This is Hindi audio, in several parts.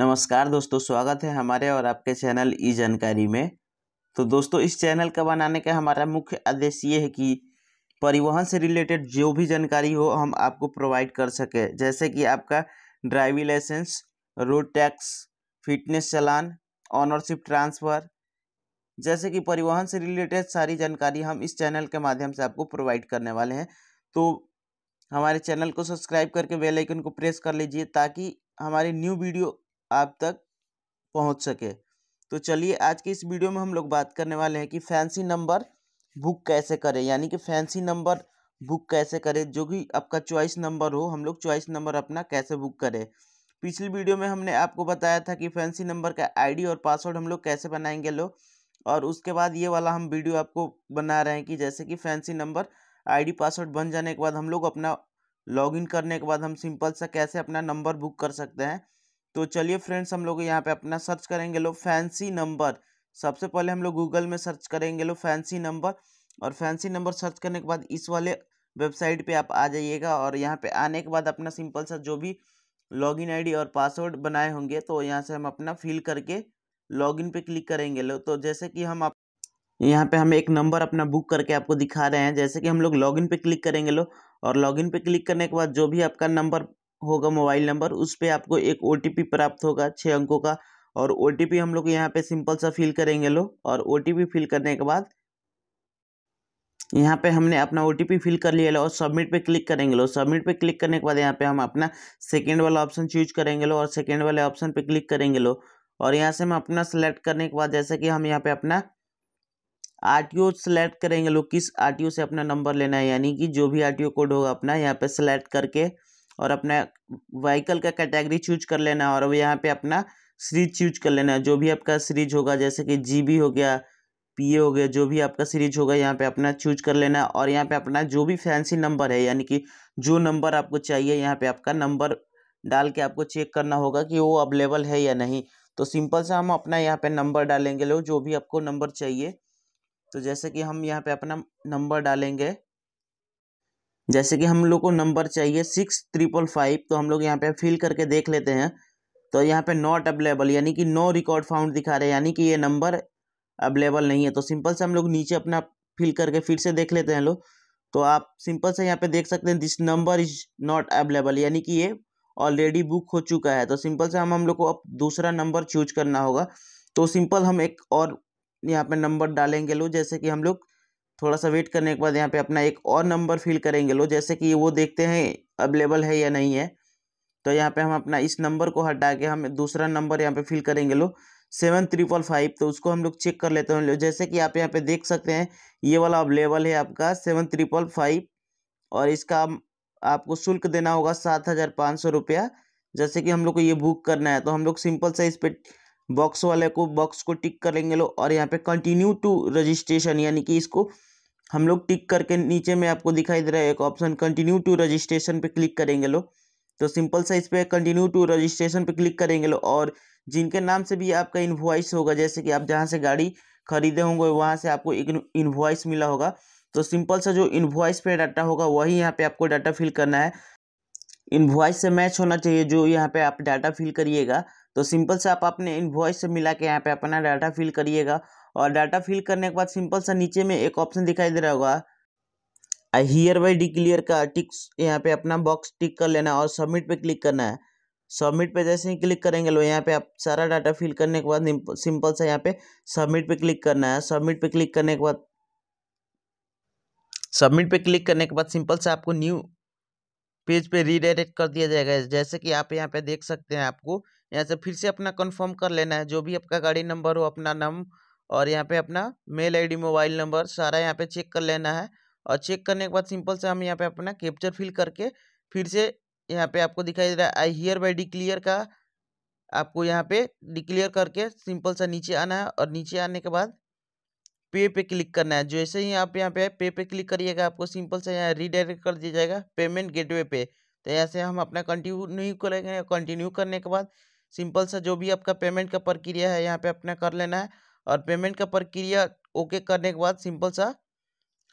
नमस्कार दोस्तों स्वागत है हमारे और आपके चैनल ई जानकारी में तो दोस्तों इस चैनल का बनाने का हमारा मुख्य उद्देश्य ये है कि परिवहन से रिलेटेड जो भी जानकारी हो हम आपको प्रोवाइड कर सके जैसे कि आपका driving licence road tax fitness चलान ऑनरशिप ट्रांसफ़र जैसे कि परिवहन से रिलेटेड सारी जानकारी हम इस चैनल के माध्यम से आपको प्रोवाइड करने वाले हैं तो हमारे चैनल को सब्सक्राइब करके बेल आइकन को प्रेस कर लीजिए ताकि हमारी न्यू वीडियो आप तक पहुंच सके तो चलिए आज की इस वीडियो में हम लोग बात करने वाले हैं कि फैंसी नंबर बुक कैसे करें यानी कि फैंसी नंबर बुक कैसे करें जो कि आपका चॉइस नंबर हो हम लोग चॉइस नंबर अपना कैसे बुक करें पिछली वीडियो में हमने आपको बताया था कि फैंसी नंबर का आईडी और पासवर्ड हम लोग कैसे बनाएंगे लोग और उसके बाद ये वाला हम वीडियो आपको बना रहे हैं कि जैसे कि फैंसी नंबर आईडी पासवर्ड बन जाने के बाद हम लोग अपना लॉगिन करने के बाद हम सिंपल सा कैसे अपना नंबर बुक कर सकते हैं तो चलिए फ्रेंड्स हम लोग यहाँ पे अपना सर्च करेंगे लो फैंसी नंबर सबसे पहले हम लोग गूगल में सर्च करेंगे लो फैंसी नंबर और फैंसी नंबर सर्च करने के बाद इस वाले वेबसाइट पे आप आ जाइएगा और यहाँ पे आने के बाद अपना सिंपल सा जो भी लॉगिन आईडी और पासवर्ड बनाए होंगे तो यहाँ से हम अपना फिल करके लॉगिन पे क्लिक करेंगे लो तो जैसे कि हम आप यहाँ पे हम एक नंबर अपना बुक करके आपको दिखा रहे हैं जैसे कि हम लोग लॉगिन पे क्लिक करेंगे लो और लॉगिन पे क्लिक करने के बाद जो भी आपका नंबर होगा मोबाइल नंबर उस पर आपको एक ओ प्राप्त होगा छः अंकों का और ओ हम लोग यहाँ पे सिंपल सा फिल करेंगे लो और ओ फिल करने के बाद यहाँ पे हमने अपना ओ फिल कर लिया लो और सबमिट पे क्लिक करेंगे लो सबमिट पे क्लिक करने के बाद यहाँ पे हम अपना सेकेंड वाला ऑप्शन चूज करेंगे लो और सेकेंड वाले ऑप्शन पे क्लिक करेंगे लो और यहाँ से हम अपना सेलेक्ट करने के बाद जैसे कि हम यहाँ पे अपना आर टी सेलेक्ट करेंगे लो किस आर से अपना नंबर लेना है यानी कि जो भी आर कोड होगा अपना यहाँ पे सेलेक्ट करके और अपना व्हीकल का कैटेगरी चूज कर लेना है और यहाँ पे अपना सीरीज चूज कर लेना है जो भी आपका सीरीज होगा जैसे कि जी हो गया पी हो गया जो भी आपका सीरीज होगा यहाँ पे अपना चूज कर लेना और यहाँ पे अपना जो भी फैंसी नंबर है यानी कि जो नंबर आपको चाहिए यहाँ पे आपका नंबर डाल के आपको चेक करना होगा कि वो अवेलेबल है या नहीं तो सिंपल सा हम अपना यहाँ पे नंबर डालेंगे लोग जो भी आपको नंबर चाहिए तो जैसे कि हम यहाँ पे अपना नंबर डालेंगे जैसे कि हम लोग को नंबर चाहिए सिक्स ट्रिपल फाइव तो हम लोग यहाँ पे फिल करके देख लेते हैं तो यहाँ पे नॉट अवेलेबल यानी कि नो रिकॉर्ड फाउंड दिखा रहे हैं यानी कि ये नंबर अवेलेबल नहीं है तो सिंपल से हम लोग नीचे अपना फिल करके फिर से देख लेते हैं लोग तो आप सिंपल से यहाँ पे देख सकते हैं this number is not available यानी कि ये ऑलरेडी बुक हो चुका है तो सिंपल से हम हम लोग को अब दूसरा नंबर चूज करना होगा तो सिंपल हम एक और यहाँ पे नंबर डालेंगे लोग जैसे कि हम लोग थोड़ा सा वेट करने के बाद यहाँ पे अपना एक और नंबर फिल करेंगे लो जैसे कि वो देखते हैं अवेलेबल है या नहीं है तो यहाँ पे हम अपना इस नंबर को हटा के हम दूसरा नंबर यहाँ पे फिल करेंगे लो सेवन ट्रिपल फाइव तो उसको हम लोग चेक कर लेते हैं लो जैसे कि आप यहाँ पे देख सकते हैं ये वाला अवेलेबल है आपका सेवन ट्रिपल फाइव और इसका आपको शुल्क देना होगा सात हज़ार पाँच सौ रुपया जैसे कि हम लोग को ये बुक करना है तो हम लोग सिंपल सा इस पर बॉक्स वाले को बॉक्स को टिक करेंगे लो और यहाँ पे कंटिन्यू टू रजिस्ट्रेशन यानी कि इसको हम लोग टिक करके नीचे में आपको दिखाई दे रहा है एक ऑप्शन कंटिन्यू टू रजिस्ट्रेशन पे क्लिक करेंगे लोग तो सिंपल सा इस पर कंटिन्यू टू रजिस्ट्रेशन पे क्लिक करेंगे लोग और जिनके नाम से भी आपका इन्वॉइस होगा जैसे कि आप जहाँ से गाड़ी खरीदे होंगे वहाँ से आपको एक इन्वॉइस मिला होगा तो सिंपल सा जो इन्वॉइस पे डाटा होगा वही यहाँ पे आपको डाटा फिल करना है इन्वॉइस से मैच होना चाहिए जो यहाँ पे आप डाटा फिल करिएगा तो सिंपल से आप अपने इन्वॉइस से मिला के यहाँ पे अपना डाटा फिल करिएगा और डाटा फिल करने के बाद सिंपल सा नीचे में एक ऑप्शन दिखाई दे रहा होगा आई हियर बाई डिक्लियर का टिक यहाँ पे अपना बॉक्स टिक कर लेना और सबमिट पे क्लिक करना है सबमिट पे जैसे ही क्लिक करेंगे लो यहाँ पे आप सारा डाटा फिल करने के बाद सिंपल सा यहाँ पे सबमिट पे क्लिक करना है सबमिट पे क्लिक करने के बाद सबमिट पे क्लिक करने के बाद सिंपल से आपको न्यू पेज पे रीडायरेक्ट कर दिया जाएगा जैसे कि आप यहाँ पे देख सकते हैं आपको यहाँ से फिर से अपना कंफर्म कर लेना है जो भी आपका गाड़ी नंबर हो अपना नाम और यहाँ पे अपना मेल आईडी मोबाइल नंबर सारा यहाँ पे चेक कर लेना है और चेक करने के बाद सिंपल से हम यहाँ पे अपना कैप्चर फिल करके फिर से यहाँ पे आपको दिखाई दे रहा है आई हियर बाई डिक्लियर का आपको यहाँ पे डिक्लियर करके सिंपल सा नीचे आना है और नीचे आने के बाद पे पे क्लिक करना है जैसे ही आप यहाँ पे पे पे क्लिक करिएगा आपको सिंपल से यहाँ रीडायरेक्ट कर दिया जाएगा पेमेंट गेटवे पे तो ऐसे हम अपना कंटिन्यू करेंगे कंटिन्यू करने के बाद सिंपल सा जो भी आपका पेमेंट का प्रक्रिया है यहाँ पे अपना कर लेना है और पेमेंट का प्रक्रिया ओके करने के बाद सिंपल सा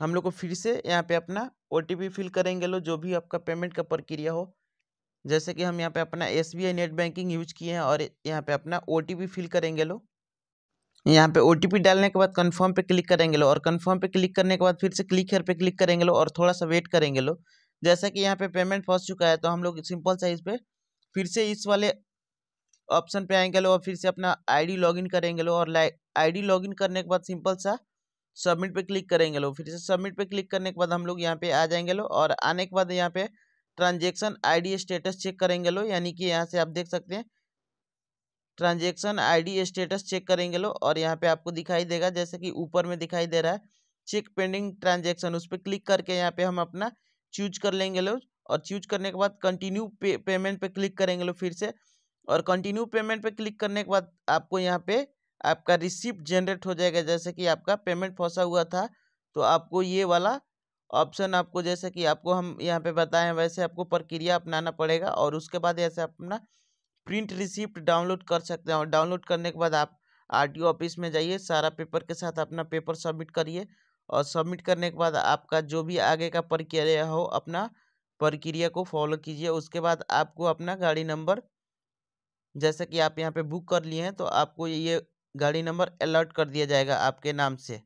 हम लोग को फिर से यहाँ पे अपना ओ फिल करेंगे लो जो भी आपका पेमेंट का प्रक्रिया हो जैसे कि हम यहाँ पे अपना एस नेट बैंकिंग यूज किए हैं और यहाँ पे अपना ओ फिल करेंगे लोग यहाँ पे ओ डालने के बाद कन्फर्म पे क्लिक करेंगे लो और कन्फर्म पे क्लिक करने के बाद फिर से क्लिक हेयर पे क्लिक करेंगे लो और थोड़ा सा वेट करेंगे लो जैसा कि यहाँ पे पेमेंट फंस चुका है तो हम लोग सिंपल साइज पे फिर से इस वाले ऑप्शन पे आएंगे लो और फिर से अपना आईडी लॉगिन करेंगे लो और आईडी लॉगिन करने के बाद सिंपल सा सबमिट पे क्लिक करेंगे लो फिर से सबमिट पे क्लिक करने के बाद हम लोग यहाँ पे आ जाएंगे लो और आने के बाद यहाँ पे ट्रांजेक्शन आईडी स्टेटस चेक करेंगे लो यानी कि यहाँ से आप देख सकते हैं ट्रांजेक्शन आईडी स्टेटस चेक करेंगे लोग और यहाँ पे आपको दिखाई देगा जैसे कि ऊपर में दिखाई दे रहा है चेक पेंडिंग ट्रांजेक्शन उस पर क्लिक करके यहाँ पे हम अपना चूज कर लेंगे लोग और चूज करने के बाद कंटिन्यू पे, पेमेंट पे क्लिक करेंगे लोग फिर से और कंटिन्यू पेमेंट पे क्लिक करने के बाद आपको यहाँ पे आपका रिसिप्ट जनरेट हो जाएगा जैसे कि आपका पेमेंट फंसा हुआ था तो आपको ये वाला ऑप्शन आपको जैसे कि आपको हम यहाँ पे बताएं वैसे आपको प्रक्रिया अपनाना पड़ेगा और उसके बाद ऐसे अपना प्रिंट रिसिप्ट डाउनलोड कर सकते हैं और डाउनलोड करने के बाद आप आर ऑफिस में जाइए सारा पेपर के साथ अपना पेपर सबमिट करिए और सबमिट करने के बाद आपका जो भी आगे का प्रक्रिया हो अपना प्रक्रिया को फॉलो कीजिए उसके बाद आपको अपना गाड़ी नंबर जैसे कि आप यहाँ पे बुक कर लिए हैं तो आपको ये गाड़ी नंबर अलर्ट कर दिया जाएगा आपके नाम से